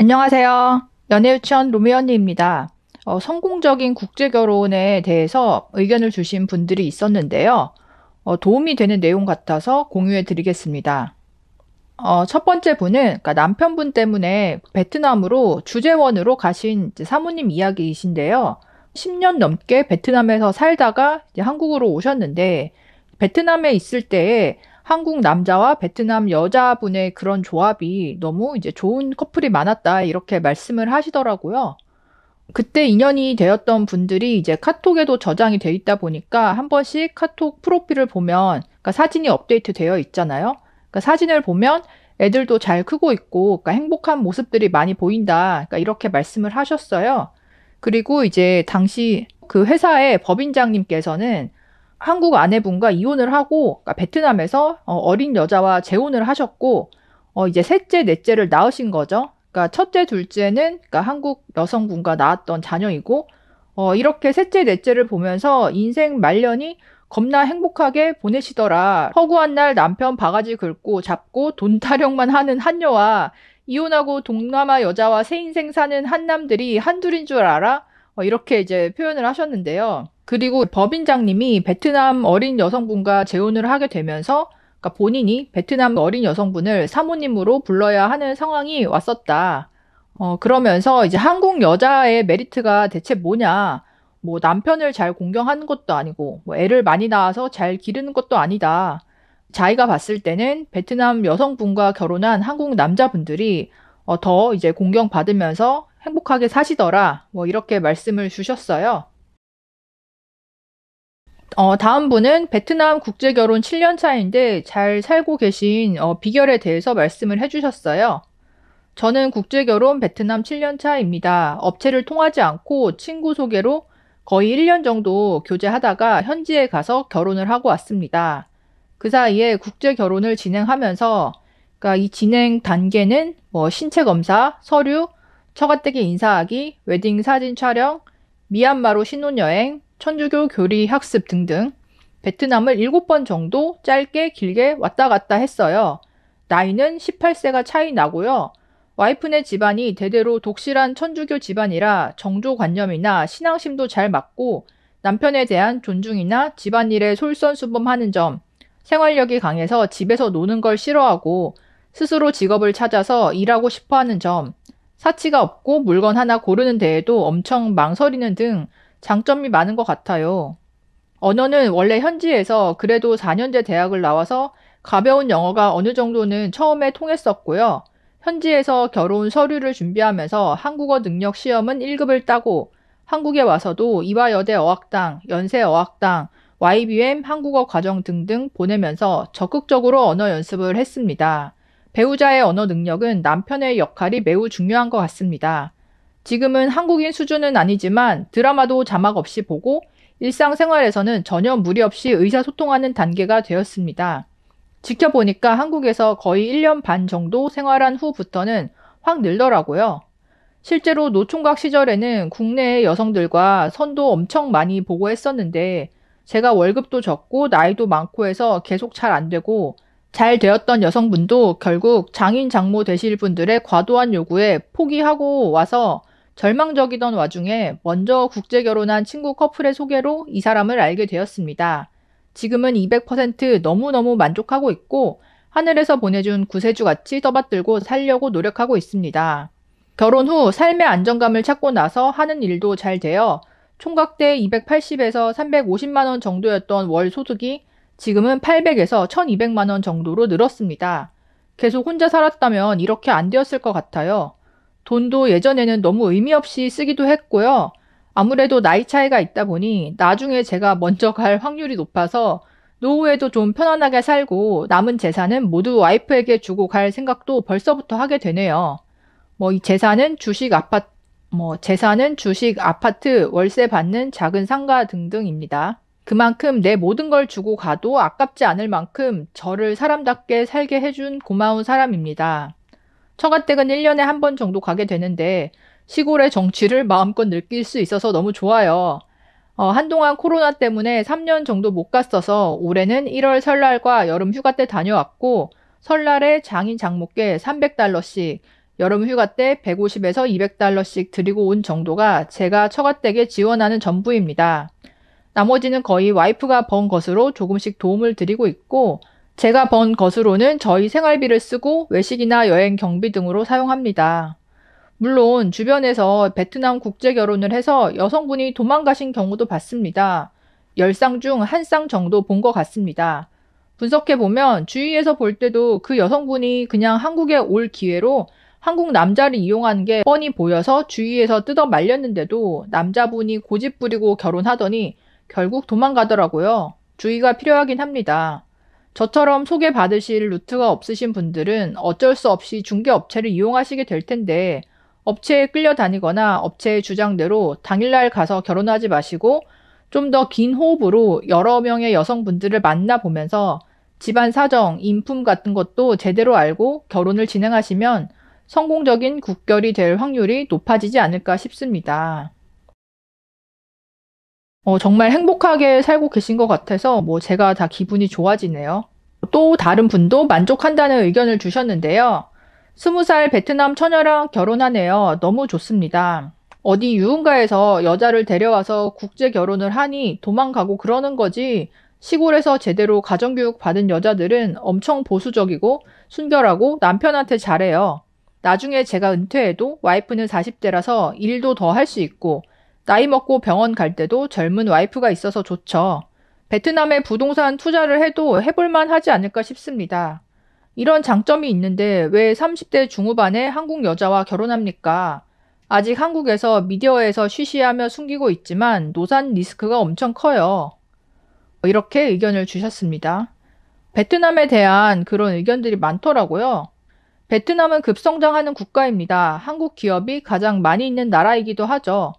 안녕하세요. 연애유치원 로미언니입니다. 어, 성공적인 국제결혼에 대해서 의견을 주신 분들이 있었는데요. 어, 도움이 되는 내용 같아서 공유해 드리겠습니다. 어, 첫 번째 분은 그러니까 남편분 때문에 베트남으로 주재원으로 가신 사모님 이야기이신데요. 10년 넘게 베트남에서 살다가 한국으로 오셨는데 베트남에 있을 때 한국 남자와 베트남 여자분의 그런 조합이 너무 이제 좋은 커플이 많았다 이렇게 말씀을 하시더라고요. 그때 인연이 되었던 분들이 이제 카톡에도 저장이 돼 있다 보니까 한 번씩 카톡 프로필을 보면 그러니까 사진이 업데이트 되어 있잖아요. 그러니까 사진을 보면 애들도 잘 크고 있고 그러니까 행복한 모습들이 많이 보인다. 그러니까 이렇게 말씀을 하셨어요. 그리고 이제 당시 그 회사의 법인장님께서는 한국 아내분과 이혼을 하고 그러니까 베트남에서 어, 린 여자와 재혼을 하셨고 어, 이제 셋째, 넷째를 낳으신 거죠. 그러니까 첫째, 둘째는 그러니까 한국 여성분과 낳았던 자녀이고 어, 이렇게 셋째, 넷째를 보면서 인생 말년이 겁나 행복하게 보내시더라. 허구한 날 남편 바가지 긁고 잡고 돈 타령만 하는 한녀와 이혼하고 동남아 여자와 새 인생 사는 한남들이 한둘인 줄 알아? 어, 이렇게 이제 표현을 하셨는데요. 그리고 법인장님이 베트남 어린 여성분과 재혼을 하게 되면서 그러니까 본인이 베트남 어린 여성분을 사모님으로 불러야 하는 상황이 왔었다. 어, 그러면서 이제 한국 여자의 메리트가 대체 뭐냐. 뭐 남편을 잘 공경하는 것도 아니고, 뭐 애를 많이 낳아서 잘 기르는 것도 아니다. 자기가 봤을 때는 베트남 여성분과 결혼한 한국 남자분들이 어, 더 이제 공경받으면서 행복하게 사시더라. 뭐 이렇게 말씀을 주셨어요. 어, 다음 분은 베트남 국제 결혼 7년 차인데 잘 살고 계신 어, 비결에 대해서 말씀을 해주셨어요. 저는 국제 결혼 베트남 7년 차입니다. 업체를 통하지 않고 친구 소개로 거의 1년 정도 교제하다가 현지에 가서 결혼을 하고 왔습니다. 그 사이에 국제 결혼을 진행하면서 그러니까 이 진행 단계는 뭐 신체 검사, 서류, 처가댁에 인사하기, 웨딩 사진 촬영, 미얀마로 신혼여행, 천주교 교리 학습 등등 베트남을 7번 정도 짧게 길게 왔다 갔다 했어요. 나이는 18세가 차이 나고요. 와이프네 집안이 대대로 독실한 천주교 집안이라 정조관념이나 신앙심도 잘 맞고 남편에 대한 존중이나 집안일에 솔선수범하는 점, 생활력이 강해서 집에서 노는 걸 싫어하고 스스로 직업을 찾아서 일하고 싶어 하는 점, 사치가 없고 물건 하나 고르는 데에도 엄청 망설이는 등 장점이 많은 것 같아요. 언어는 원래 현지에서 그래도 4년제 대학을 나와서 가벼운 영어가 어느 정도는 처음에 통했었고요. 현지에서 결혼 서류를 준비하면서 한국어 능력 시험은 1급을 따고 한국에 와서도 이화여대 어학당, 연세 어학당, YBM 한국어 과정 등등 보내면서 적극적으로 언어 연습을 했습니다. 배우자의 언어 능력은 남편의 역할이 매우 중요한 것 같습니다. 지금은 한국인 수준은 아니지만 드라마도 자막 없이 보고 일상생활에서는 전혀 무리 없이 의사소통하는 단계가 되었습니다. 지켜보니까 한국에서 거의 1년 반 정도 생활한 후부터는 확 늘더라고요. 실제로 노총각 시절에는 국내의 여성들과 선도 엄청 많이 보고 했었는데 제가 월급도 적고 나이도 많고 해서 계속 잘 안 되고 잘 되었던 여성분도 결국 장인 장모 되실 분들의 과도한 요구에 포기하고 와서 절망적이던 와중에 먼저 국제 결혼한 친구 커플의 소개로 이 사람을 알게 되었습니다. 지금은 200% 너무너무 만족하고 있고 하늘에서 보내준 구세주 같이 떠받들고 살려고 노력하고 있습니다. 결혼 후 삶의 안정감을 찾고 나서 하는 일도 잘 되어 총각때 280에서 350만원 정도였던 월 소득이 지금은 800에서 1200만원 정도로 늘었습니다. 계속 혼자 살았다면 이렇게 안 되었을 것 같아요. 돈도 예전에는 너무 의미 없이 쓰기도 했고요. 아무래도 나이 차이가 있다 보니 나중에 제가 먼저 갈 확률이 높아서 노후에도 좀 편안하게 살고 남은 재산은 모두 와이프에게 주고 갈 생각도 벌써부터 하게 되네요. 뭐 이 재산은 주식 아파트, 뭐 재산은 주식 아파트, 월세 받는 작은 상가 등등입니다. 그만큼 내 모든 걸 주고 가도 아깝지 않을 만큼 저를 사람답게 살게 해준 고마운 사람입니다. 처가댁은 1년에 한 번 정도 가게 되는데 시골의 정취를 마음껏 느낄 수 있어서 너무 좋아요. 어, 한동안 코로나 때문에 3년 정도 못 갔어서 올해는 1월 설날과 여름 휴가 때 다녀왔고 설날에 장인 장모께 300달러씩 여름 휴가 때 150에서 200달러씩 드리고 온 정도가 제가 처가댁에 지원하는 전부입니다. 나머지는 거의 와이프가 번 것으로 조금씩 도움을 드리고 있고 제가 번 것으로는 저희 생활비를 쓰고 외식이나 여행 경비 등으로 사용합니다. 물론 주변에서 베트남 국제 결혼을 해서 여성분이 도망가신 경우도 봤습니다. 10쌍 중 한 쌍 정도 본 것 같습니다. 분석해보면 주위에서 볼 때도 그 여성분이 그냥 한국에 올 기회로 한국 남자를 이용한 게 뻔히 보여서 주위에서 뜯어 말렸는데도 남자분이 고집 부리고 결혼하더니 결국 도망가더라고요. 주의가 필요하긴 합니다. 저처럼 소개받으실 루트가 없으신 분들은 어쩔 수 없이 중개업체를 이용하시게 될 텐데 업체에 끌려다니거나 업체의 주장대로 당일날 가서 결혼하지 마시고 좀 더 긴 호흡으로 여러 명의 여성분들을 만나보면서 집안 사정, 인품 같은 것도 제대로 알고 결혼을 진행하시면 성공적인 국결이 될 확률이 높아지지 않을까 싶습니다. 어, 정말 행복하게 살고 계신 것 같아서 뭐 제가 다 기분이 좋아지네요. 또 다른 분도 만족한다는 의견을 주셨는데요. 스무 살 베트남 처녀랑 결혼하네요. 너무 좋습니다. 어디 유흥가에서 여자를 데려와서 국제 결혼을 하니 도망가고 그러는 거지 시골에서 제대로 가정교육 받은 여자들은 엄청 보수적이고 순결하고 남편한테 잘해요. 나중에 제가 은퇴해도 와이프는 40대라서 일도 더 할 수 있고 나이 먹고 병원 갈 때도 젊은 와이프가 있어서 좋죠. 베트남에 부동산 투자를 해도 해볼만 하지 않을까 싶습니다. 이런 장점이 있는데 왜 30대 중후반에 한국 여자와 결혼합니까? 아직 한국에서 미디어에서 쉬쉬하며 숨기고 있지만 노산 리스크가 엄청 커요. 이렇게 의견을 주셨습니다. 베트남에 대한 그런 의견들이 많더라고요. 베트남은 급성장하는 국가입니다. 한국 기업이 가장 많이 있는 나라이기도 하죠.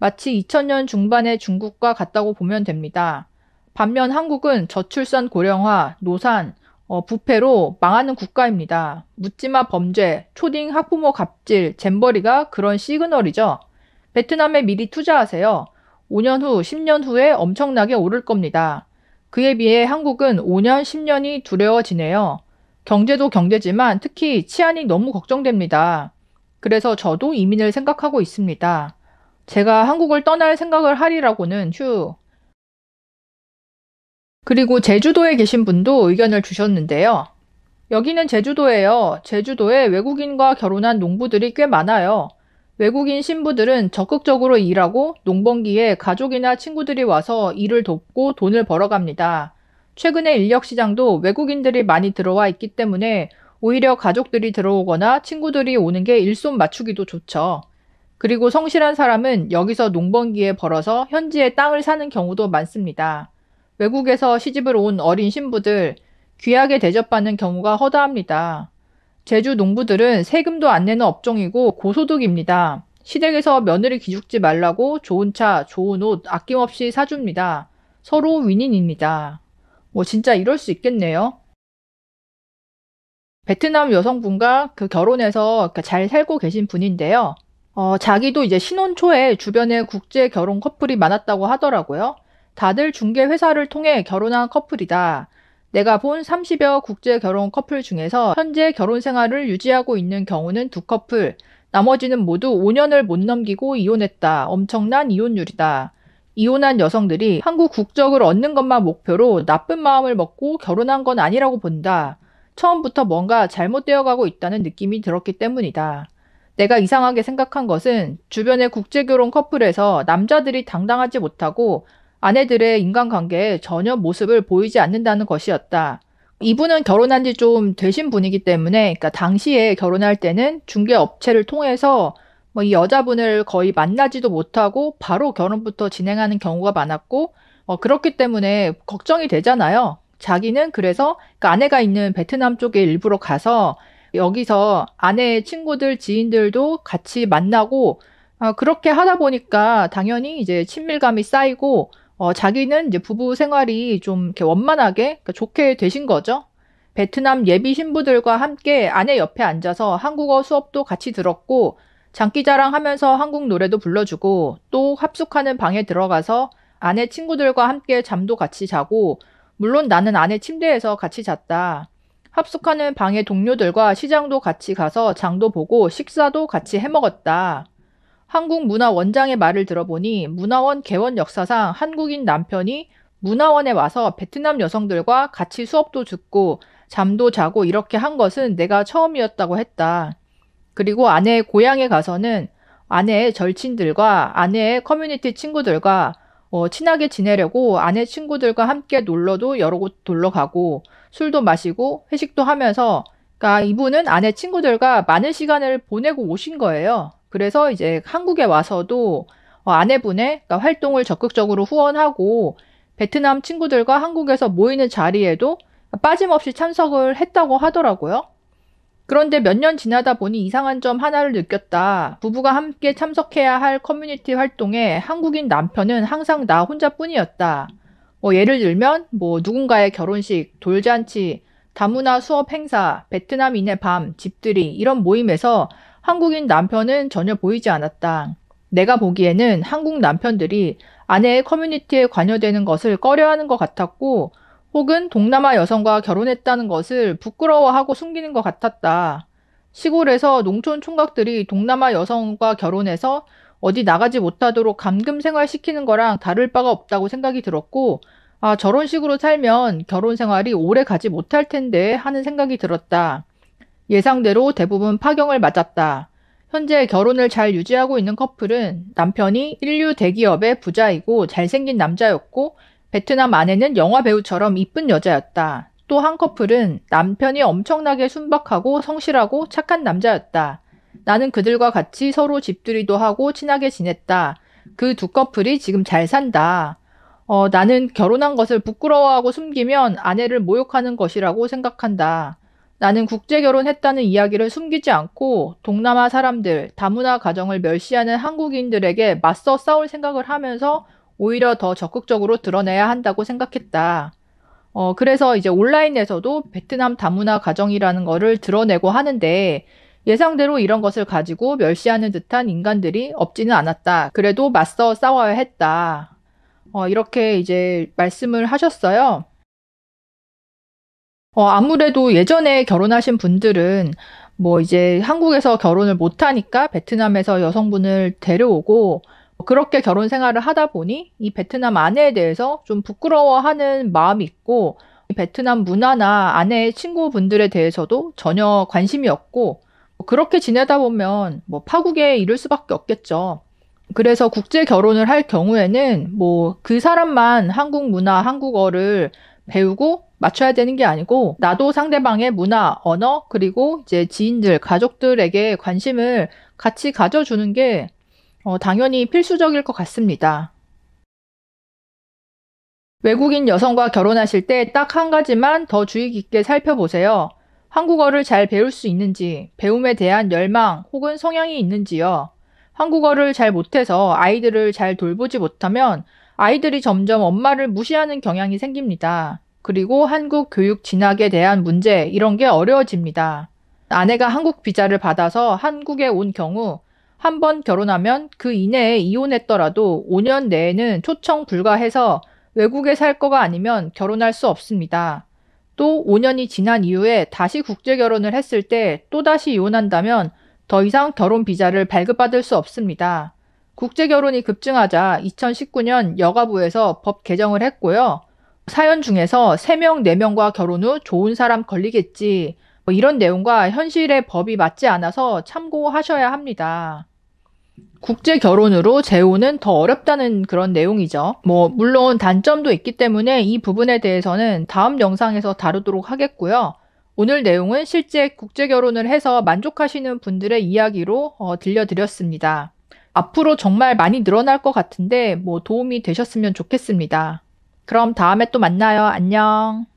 마치 2000년 중반의 중국과 같다고 보면 됩니다. 반면 한국은 저출산 고령화, 노산, 어, 부패로 망하는 국가입니다. 묻지마 범죄, 초딩 학부모 갑질, 잼버리가 그런 시그널이죠. 베트남에 미리 투자하세요. 5년 후, 10년 후에 엄청나게 오를 겁니다. 그에 비해 한국은 5년, 10년이 두려워지네요. 경제도 경제지만 특히 치안이 너무 걱정됩니다. 그래서 저도 이민을 생각하고 있습니다. 제가 한국을 떠날 생각을 하리라고는 휴. 그리고 제주도에 계신 분도 의견을 주셨는데요. 여기는 제주도예요. 제주도에 외국인과 결혼한 농부들이 꽤 많아요. 외국인 신부들은 적극적으로 일하고 농번기에 가족이나 친구들이 와서 일을 돕고 돈을 벌어갑니다. 최근에 인력 시장도 외국인들이 많이 들어와 있기 때문에 오히려 가족들이 들어오거나 친구들이 오는 게 일손 맞추기도 좋죠. 그리고 성실한 사람은 여기서 농번기에 벌어서 현지에 땅을 사는 경우도 많습니다. 외국에서 시집을 온 어린 신부들, 귀하게 대접받는 경우가 허다합니다. 제주 농부들은 세금도 안 내는 업종이고 고소득입니다. 시댁에서 며느리 기죽지 말라고 좋은 차, 좋은 옷 아낌없이 사줍니다. 서로 윈윈입니다. 뭐 진짜 이럴 수 있겠네요. 베트남 여성분과 그 결혼해서 그러니까 잘 살고 계신 분인데요. 어, 자기도 이제 신혼 초에 주변에 국제 결혼 커플이 많았다고 하더라고요. 다들 중개 회사를 통해 결혼한 커플이다. 내가 본 30여 국제 결혼 커플 중에서 현재 결혼 생활을 유지하고 있는 경우는 두 커플, 나머지는 모두 5년을 못 넘기고 이혼했다. 엄청난 이혼율이다. 이혼한 여성들이 한국 국적을 얻는 것만 목표로 나쁜 마음을 먹고 결혼한 건 아니라고 본다. 처음부터 뭔가 잘못되어 가고 있다는 느낌이 들었기 때문이다. 내가 이상하게 생각한 것은 주변의 국제결혼 커플에서 남자들이 당당하지 못하고 아내들의 인간관계에 전혀 모습을 보이지 않는다는 것이었다. 이분은 결혼한 지 좀 되신 분이기 때문에, 그니까 당시에 결혼할 때는 중개업체를 통해서 뭐이 여자분을 거의 만나지도 못하고 바로 결혼부터 진행하는 경우가 많았고, 어, 그렇기 때문에 걱정이 되잖아요. 자기는 그래서 그 아내가 있는 베트남 쪽에 일부러 가서 여기서 아내의 친구들, 지인들도 같이 만나고 아, 그렇게 하다 보니까 당연히 이제 친밀감이 쌓이고 어, 자기는 이제 부부 생활이 좀 이렇게 원만하게 그러니까 좋게 되신 거죠. 베트남 예비 신부들과 함께 아내 옆에 앉아서 한국어 수업도 같이 들었고 장기자랑 하면서 한국 노래도 불러주고 또 합숙하는 방에 들어가서 아내 친구들과 함께 잠도 같이 자고 물론 나는 아내 침대에서 같이 잤다. 합숙하는 방의 동료들과 시장도 같이 가서 장도 보고 식사도 같이 해먹었다. 한국문화원장의 말을 들어보니 문화원 개원 역사상 한국인 남편이 문화원에 와서 베트남 여성들과 같이 수업도 듣고 잠도 자고 이렇게 한 것은 내가 처음이었다고 했다. 그리고 아내의 고향에 가서는 아내의 절친들과 아내의 커뮤니티 친구들과 어, 친하게 지내려고 아내 친구들과 함께 놀러도 여러 곳 놀러 가고 술도 마시고 회식도 하면서 그러니까 이분은 아내 친구들과 많은 시간을 보내고 오신 거예요. 그래서 이제 한국에 와서도 어, 아내분의 그러니까 활동을 적극적으로 후원하고 베트남 친구들과 한국에서 모이는 자리에도 빠짐없이 참석을 했다고 하더라고요. 그런데 몇 년 지나다 보니 이상한 점 하나를 느꼈다. 부부가 함께 참석해야 할 커뮤니티 활동에 한국인 남편은 항상 나 혼자뿐이었다. 뭐 예를 들면 뭐 누군가의 결혼식, 돌잔치, 다문화 수업 행사, 베트남인의 밤, 집들이 이런 모임에서 한국인 남편은 전혀 보이지 않았다. 내가 보기에는 한국 남편들이 아내의 커뮤니티에 관여되는 것을 꺼려하는 것 같았고 혹은 동남아 여성과 결혼했다는 것을 부끄러워하고 숨기는 것 같았다. 시골에서 농촌 총각들이 동남아 여성과 결혼해서 어디 나가지 못하도록 감금 생활시키는 거랑 다를 바가 없다고 생각이 들었고, 아, 저런 식으로 살면 결혼 생활이 오래 가지 못할 텐데 하는 생각이 들었다. 예상대로 대부분 파경을 맞았다. 현재 결혼을 잘 유지하고 있는 커플은 남편이 인류 대기업의 부자이고 잘생긴 남자였고 베트남 아내는 영화 배우처럼 이쁜 여자였다. 또 한 커플은 남편이 엄청나게 순박하고 성실하고 착한 남자였다. 나는 그들과 같이 서로 집들이도 하고 친하게 지냈다. 그 두 커플이 지금 잘 산다. 어, 나는 결혼한 것을 부끄러워하고 숨기면 아내를 모욕하는 것이라고 생각한다. 나는 국제 결혼했다는 이야기를 숨기지 않고 동남아 사람들, 다문화 가정을 멸시하는 한국인들에게 맞서 싸울 생각을 하면서 오히려 더 적극적으로 드러내야 한다고 생각했다. 어, 그래서 이제 온라인에서도 베트남 다문화 가정이라는 거를 드러내고 하는데 예상대로 이런 것을 가지고 멸시하는 듯한 인간들이 없지는 않았다. 그래도 맞서 싸워야 했다. 어, 이렇게 이제 말씀을 하셨어요. 어, 아무래도 예전에 결혼하신 분들은 뭐 이제 한국에서 결혼을 못하니까 베트남에서 여성분을 데려오고 뭐 그렇게 결혼 생활을 하다 보니 이 베트남 아내에 대해서 좀 부끄러워하는 마음이 있고 베트남 문화나 아내의 친구분들에 대해서도 전혀 관심이 없고 뭐 그렇게 지내다 보면 뭐 파국에 이를 수밖에 없겠죠. 그래서 국제 결혼을 할 경우에는 뭐 그 사람만 한국 문화, 한국어를 배우고 맞춰야 되는 게 아니고 나도 상대방의 문화, 언어, 그리고 이제 지인들, 가족들에게 관심을 같이 가져주는 게 어, 당연히 필수적일 것 같습니다. 외국인 여성과 결혼하실 때 딱 한 가지만 더 주의 깊게 살펴보세요. 한국어를 잘 배울 수 있는지, 배움에 대한 열망 혹은 성향이 있는지요. 한국어를 잘 못해서 아이들을 잘 돌보지 못하면 아이들이 점점 엄마를 무시하는 경향이 생깁니다. 그리고 한국 교육 진학에 대한 문제 이런 게 어려워집니다. 아내가 한국 비자를 받아서 한국에 온 경우 한 번 결혼하면 그 이내에 이혼했더라도 5년 내에는 초청 불가해서 외국에 살 거가 아니면 결혼할 수 없습니다. 또 5년이 지난 이후에 다시 국제 결혼을 했을 때 또다시 이혼한다면 더 이상 결혼 비자를 발급받을 수 없습니다. 국제 결혼이 급증하자 2019년 여가부에서 법 개정을 했고요. 사연 중에서 3명, 4명과 결혼 후 좋은 사람 걸리겠지. 뭐 이런 내용과 현실의 법이 맞지 않아서 참고하셔야 합니다. 국제 결혼으로 재혼은 더 어렵다는 그런 내용이죠. 뭐, 물론 단점도 있기 때문에 이 부분에 대해서는 다음 영상에서 다루도록 하겠고요. 오늘 내용은 실제 국제 결혼을 해서 만족하시는 분들의 이야기로 어, 들려드렸습니다. 앞으로 정말 많이 늘어날 것 같은데 뭐 도움이 되셨으면 좋겠습니다. 그럼 다음에 또 만나요. 안녕.